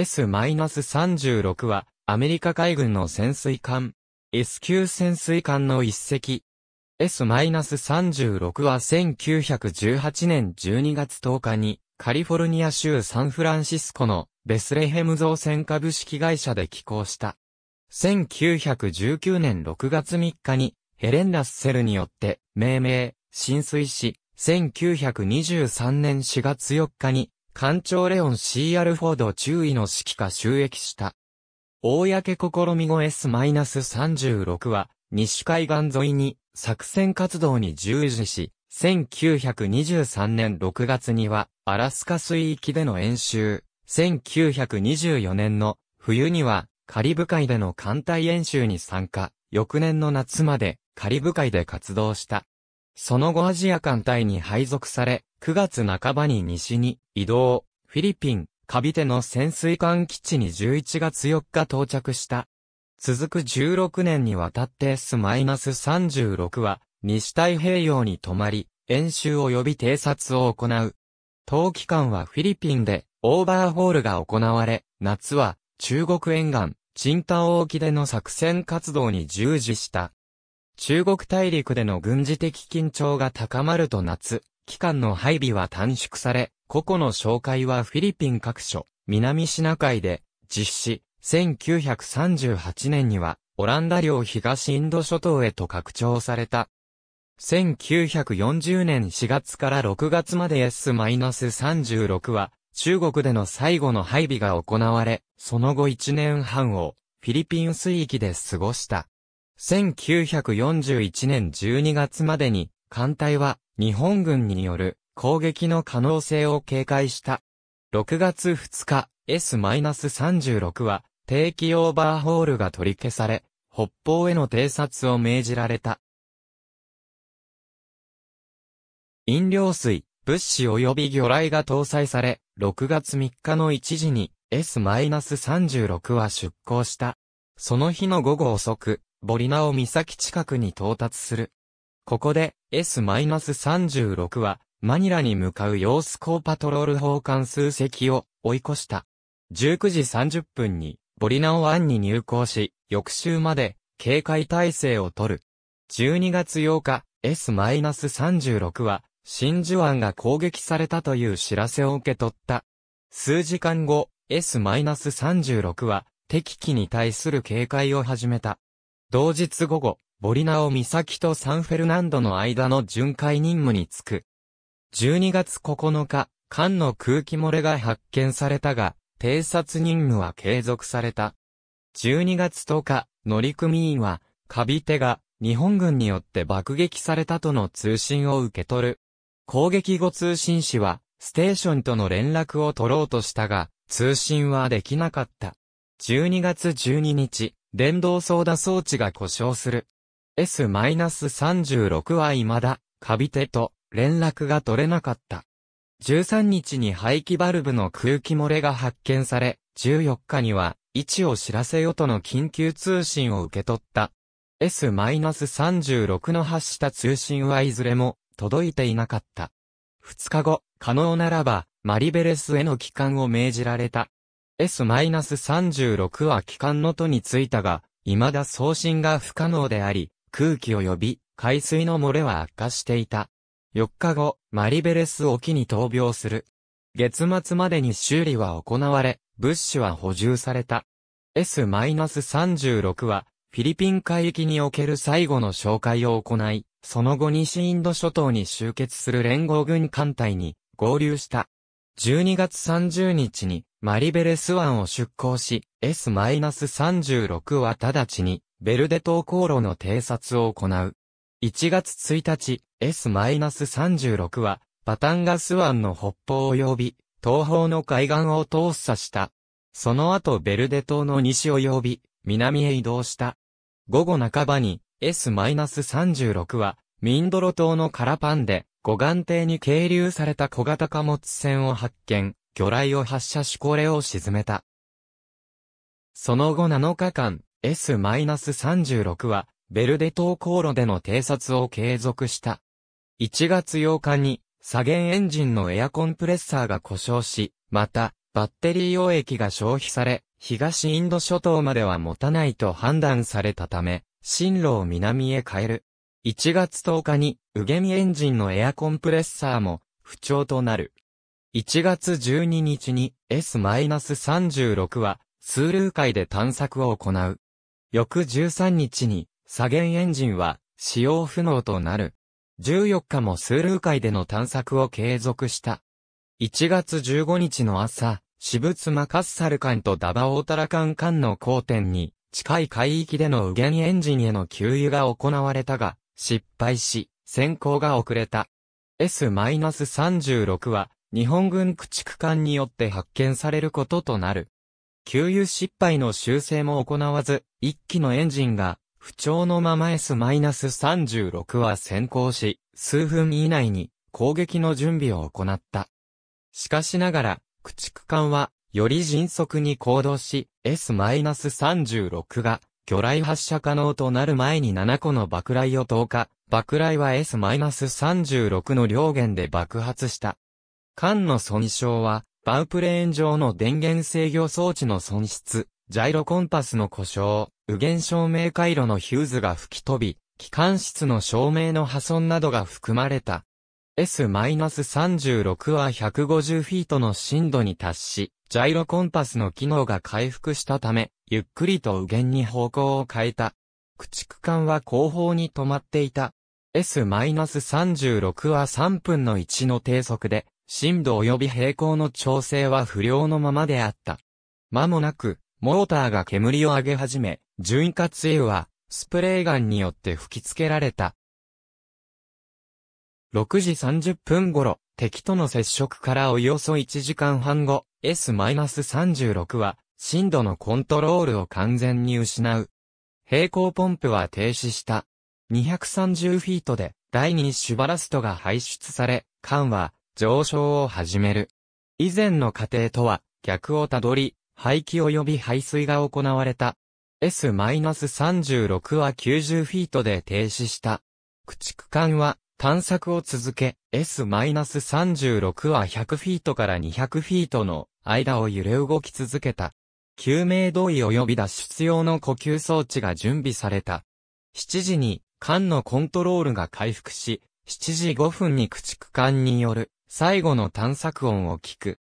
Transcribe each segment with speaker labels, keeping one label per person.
Speaker 1: S-36 は、アメリカ海軍の潜水艦。s 級潜水艦の一隻。S-36 は1918年12月10日に、カリフォルニア州サンフランシスコのベスレヘム造船株式会社で寄港した。1919年6月3日にヘレン・ラッセルによって命名、浸水し、1923年4月4日に艦長レオン CR フォード注意の指揮下収益した。公試み後 S-36 は、西海岸沿いに作戦活動に従事し、1923年6月には、アラスカ水域での演習、1924年の冬には、カリブ海での艦隊演習に参加、翌年の夏まで、カリブ海で活動した。その後アジア艦隊に配属され、9月半ばに西に移動、フィリピン、カビテの潜水艦基地に11月4日到着した。続く16年にわたって S-36 は、西太平洋に泊まり、演習及び偵察を行う。冬期間はフィリピンで、オーバーホールが行われ、夏は、中国沿岸、チンタン沖での作戦活動に従事した。中国大陸での軍事的緊張が高まると夏、期間の配備は短縮され、個々の紹介はフィリピン各所、南シナ海で実施、1938年にはオランダ領東インド諸島へと拡張された。1940年4月から6月まで S-36 は中国での最後の配備が行われ、その後1年半をフィリピン水域で過ごした。1941年12月までに、艦隊は日本軍による攻撃の可能性を警戒した。6月2日、S-36 は定期オーバーホールが取り消され、北方への偵察を命じられた。飲料水、物資及び魚雷が搭載され、6月3日の1時に S-36 は出港した。その日の午後遅く、ボリナオ岬近くに到達する。ここで S-36 はマニラに向かう様子コパトロール砲艦数隻を追い越した。19時30分にボリナオ湾に入港し、翌週まで警戒態勢を取る。12月8日、S-36 は真珠湾が攻撃されたという知らせを受け取った。数時間後、S-36 は敵機に対する警戒を始めた。同日午後、ボリナオ岬とサンフェルナンドの間の巡回任務に就く。12月9日、艦の空気漏れが発見されたが、偵察任務は継続された。12月10日、乗組員は、カビテが日本軍によって爆撃されたとの通信を受け取る。攻撃後通信士は、ステーションとの連絡を取ろうとしたが、通信はできなかった。12月12日、電動操舵装置が故障する。S-36 は未だ、カビ手と連絡が取れなかった。13日に排気バルブの空気漏れが発見され、14日には位置を知らせよとの緊急通信を受け取った。S-36 の発した通信はいずれも届いていなかった。2日後、可能ならば、マリベレスへの帰還を命じられた。S-36 は機関の都についたが、未だ送信が不可能であり、空気及び海水の漏れは悪化していた。4日後、マリベレス沖に闘病する。月末までに修理は行われ、物資は補充された。S-36 は、フィリピン海域における最後の紹介を行い、その後西インド諸島に集結する連合軍艦隊に合流した。12月30日にマリベレス湾を出港し、S-36 は直ちに、ベルデ島航路の偵察を行う。1月1日、S-36 は、バタンガス湾の北方及び、東方の海岸を通査した。その後ベルデ島の西及び、南へ移動した。午後半ばに、S-36 は、ミンドロ島のカラパンで、護岸艇に係留された小型貨物船を発見。魚雷を発射しこれを沈めた。その後7日間、S-36 は、ベルデ島航路での偵察を継続した。1月8日に、左舷エンジンのエアコンプレッサーが故障し、また、バッテリー溶液が消費され、東インド諸島までは持たないと判断されたため、進路を南へ変える。1月10日に、ウゲミエンジンのエアコンプレッサーも、不調となる。1月12日に S-36 は、数ー海で探索を行う。翌13日に、左舷エンジンは、使用不能となる。14日も数ー海での探索を継続した。1月15日の朝、私物マカッサル艦とダバオータラ艦艦の交点に、近い海域での右舷エンジンへの給油が行われたが、失敗し、先行が遅れた。S-36 は、日本軍駆逐艦によって発見されることとなる。給油失敗の修正も行わず、一機のエンジンが不調のまま S-36 は先行し、数分以内に攻撃の準備を行った。しかしながら、駆逐艦は、より迅速に行動し、S-36 が、魚雷発射可能となる前に7個の爆雷を投下、爆雷は S-36 の両舷で爆発した。管の損傷は、バウプレーン上の電源制御装置の損失、ジャイロコンパスの故障、右元照明回路のヒューズが吹き飛び、機関室の照明の破損などが含まれた。S-36 は150フィートの深度に達し、ジャイロコンパスの機能が回復したため、ゆっくりと右舷に方向を変えた。駆逐艦は後方に止まっていた。S-36 は3分の1の低速で、震度及び平行の調整は不良のままであった。間もなく、モーターが煙を上げ始め、潤滑油は、スプレーガンによって吹き付けられた。6時30分頃、敵との接触からおよそ1時間半後、S-36 は、震度のコントロールを完全に失う。平行ポンプは停止した。230フィートで、第2シュバラストが排出され、艦は、上昇を始める。以前の過程とは逆をたどり、排気及び排水が行われた。S-36 は90フィートで停止した。駆逐艦は探索を続け、S-36 は100フィートから200フィートの間を揺れ動き続けた。救命胴衣及び脱出用の呼吸装置が準備された。7時に艦のコントロールが回復し、7時5分に駆逐艦による最後の探索音を聞く。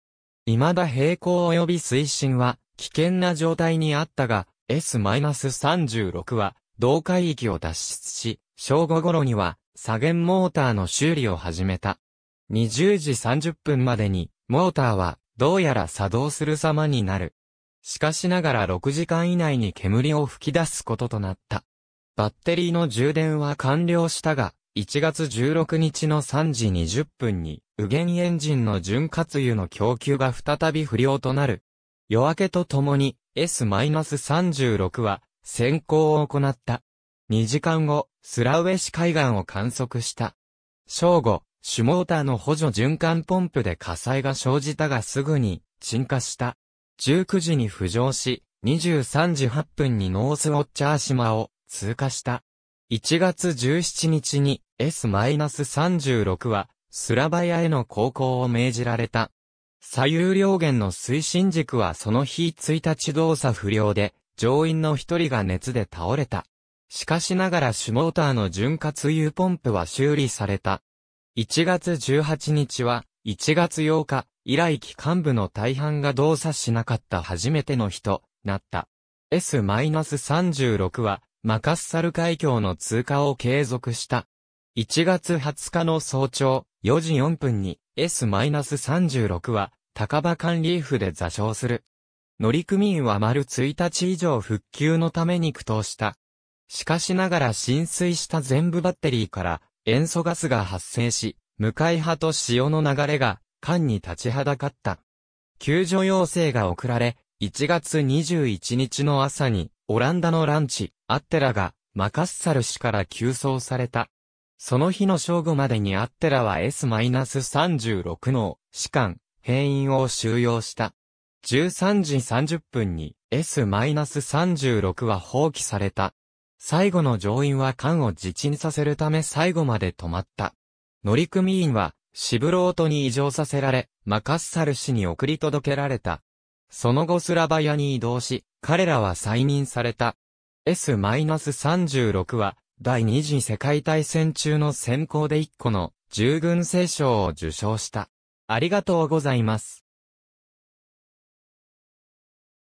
Speaker 1: 未だ平行及び推進は危険な状態にあったが、S-36 は同海域を脱出し、正午頃には左舷モーターの修理を始めた。20時30分までに、モーターはどうやら作動する様になる。しかしながら6時間以内に煙を吹き出すこととなった。バッテリーの充電は完了したが、1月16日の3時20分に、右舷エンジンの潤滑油の供給が再び不良となる。夜明けとともに S-36 は先行を行った。2時間後、スラウエシ海岸を観測した。正午、シュモーターの補助循環ポンプで火災が生じたがすぐに沈下した。19時に浮上し、23時8分にノースウォッチャー島を通過した。1月17日に S-36 はスラバヤへの航行を命じられた。左右両舷の推進軸はその日1日動作不良で、乗員の一人が熱で倒れた。しかしながら主モーターの潤滑油ポンプは修理された。1月18日は、1月8日、以来機関部の大半が動作しなかった初めての日となった。S-36 は、マカッサル海峡の通過を継続した。1月20日の早朝、4時4分に S-36 は高場管理府で座礁する。乗組員は丸1日以上復旧のために苦闘した。しかしながら浸水した全部バッテリーから塩素ガスが発生し、向かい派と潮の流れが艦に立ちはだかった。救助要請が送られ、1月21日の朝にオランダのランチ、アッテラが、マカッサル氏から急走された。その日の正午までにアッテラは S-36 の、士官、兵員を収容した。13時30分に S-36 は放棄された。最後の乗員は艦を自沈させるため最後まで止まった。乗組員は、シブロートに異常させられ、マカッサル氏に送り届けられた。その後スラバヤに移動し、彼らは再任された。S-36 は、第二次世界大戦中の選考で1個の従軍聖賞を受賞した。ありがとうございます。